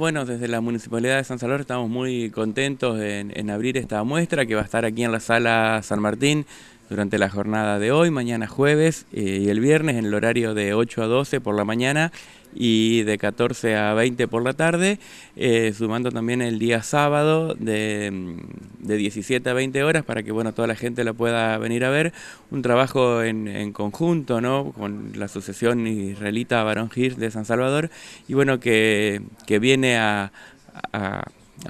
Bueno, desde la Municipalidad de San Salvador estamos muy contentos en, abrir esta muestra que va a estar aquí en la sala San Martín durante la jornada de hoy, mañana jueves eh, y el viernes en el horario de 8 a 12 por la mañana y de 14 a 20 por la tarde, eh, sumando también el día sábado de, mm, de, 17 a 20 horas para que bueno toda la gente la pueda venir a ver. Un trabajo en, conjunto con la Asociación Israelita Barón Gir de San Salvador y bueno que, que viene a,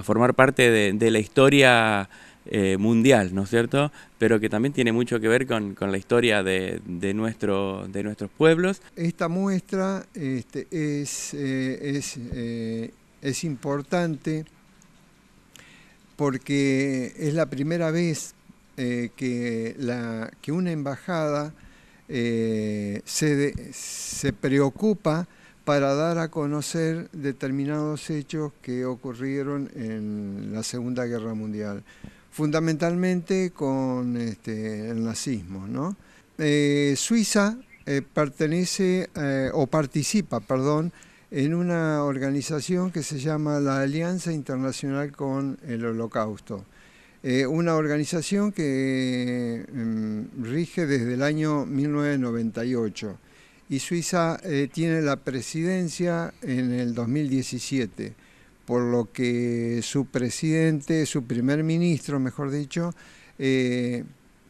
formar parte de la historia eh, mundial, ¿no es cierto? Pero que también tiene mucho que ver con, con la historia de, nuestro, de nuestros pueblos. Esta muestra este, eh, eh, es, importante porque es la primera vez que, la, que una embajada se, se preocupa para dar a conocer determinados hechos que ocurrieron en la Segunda Guerra Mundial fundamentalmente con este, el nazismo. Eh, Suiza eh, pertenece eh, o participa, perdón, en una organización que se llama la Alianza Internacional con el Holocausto. una organización que em, rige desde el año 1998 y Suiza tiene la presidencia en el 2017 por lo que su presidente, su primer ministro, mejor dicho, eh,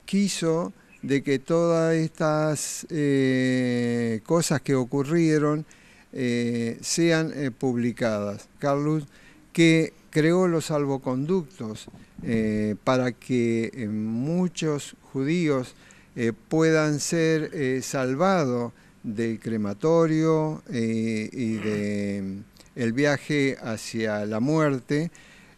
quiso de que todas estas eh, cosas que ocurrieron eh, sean publicadas. Carlos, que creó los salvoconductos para que muchos judíos puedan ser salvados del crematorio y de el viaje hacia la muerte.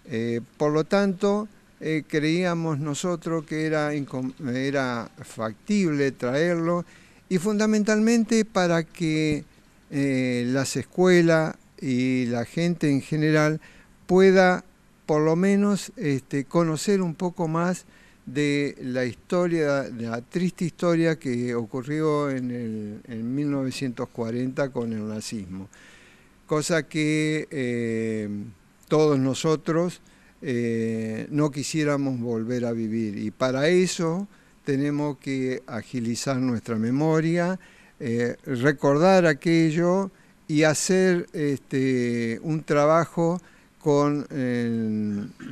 Eh, por lo tanto, eh, creíamos nosotros que era, factible traerlo y fundamentalmente para que eh, las escuelas y la gente en general pueda por lo menos este, conocer un poco más de la historia, de la triste historia que ocurrió en, el, en 1940 con el nazismo cosa que eh, todos nosotros eh, no quisiéramos volver a vivir. Y para eso tenemos que agilizar nuestra memoria, eh, recordar aquello y hacer este, un trabajo con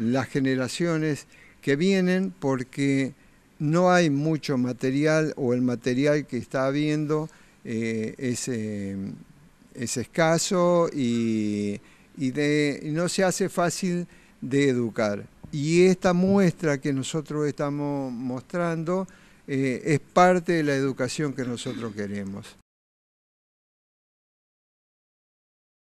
las generaciones que vienen porque no hay mucho material o el material que está habiendo es es escaso y, no se hace fácil de educar. Y esta muestra que nosotros estamos mostrando eh, es parte de la educación que nosotros queremos.